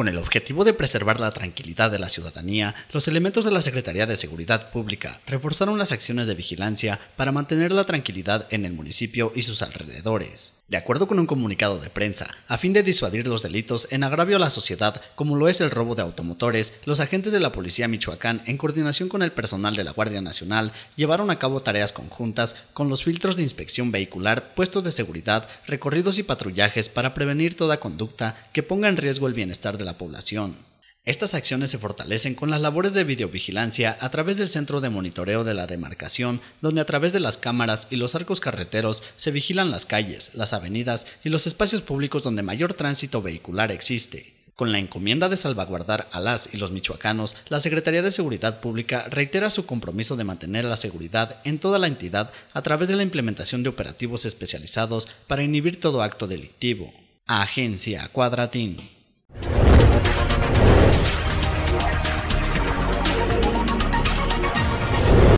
Con el objetivo de preservar la tranquilidad de la ciudadanía, los elementos de la Secretaría de Seguridad Pública reforzaron las acciones de vigilancia para mantener la tranquilidad en el municipio y sus alrededores de acuerdo con un comunicado de prensa, a fin de disuadir los delitos en agravio a la sociedad como lo es el robo de automotores, los agentes de la Policía Michoacán, en coordinación con el personal de la Guardia Nacional, llevaron a cabo tareas conjuntas con los filtros de inspección vehicular, puestos de seguridad, recorridos y patrullajes para prevenir toda conducta que ponga en riesgo el bienestar de la población. Estas acciones se fortalecen con las labores de videovigilancia a través del centro de monitoreo de la demarcación, donde a través de las cámaras y los arcos carreteros se vigilan las calles, las avenidas y los espacios públicos donde mayor tránsito vehicular existe. Con la encomienda de salvaguardar a las y los michoacanos, la Secretaría de Seguridad Pública reitera su compromiso de mantener la seguridad en toda la entidad a través de la implementación de operativos especializados para inhibir todo acto delictivo. Agencia Cuadratín.